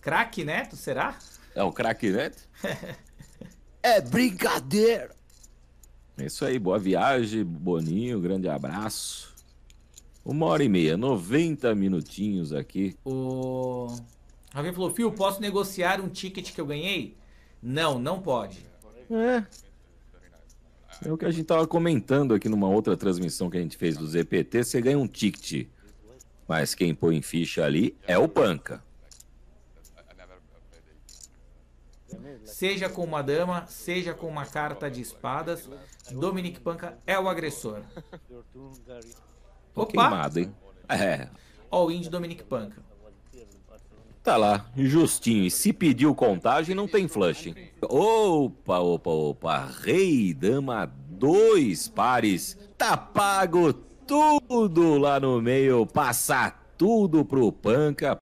Craque Neto, né? será? É o craque Neto? Né? é brincadeira! É isso aí, boa viagem, Boninho, grande abraço. Uma hora e meia, 90 minutinhos aqui. O... Alguém falou, Fio, posso negociar um ticket que eu ganhei? Não, não pode. É. É o que a gente tava comentando aqui numa outra transmissão que a gente fez do ZPT, você ganha um ticket. Mas quem põe ficha ali é o Panca. Seja com uma dama, seja com uma carta de espadas, Dominic Panca é o agressor. Opa! Queimado, hein? É. All-in de Dominic Panca. Tá lá, justinho. E se pediu contagem, não tem flush. Opa, opa, opa. Rei, dama, dois pares. Tá pago tudo lá no meio. Passar tudo pro Panca.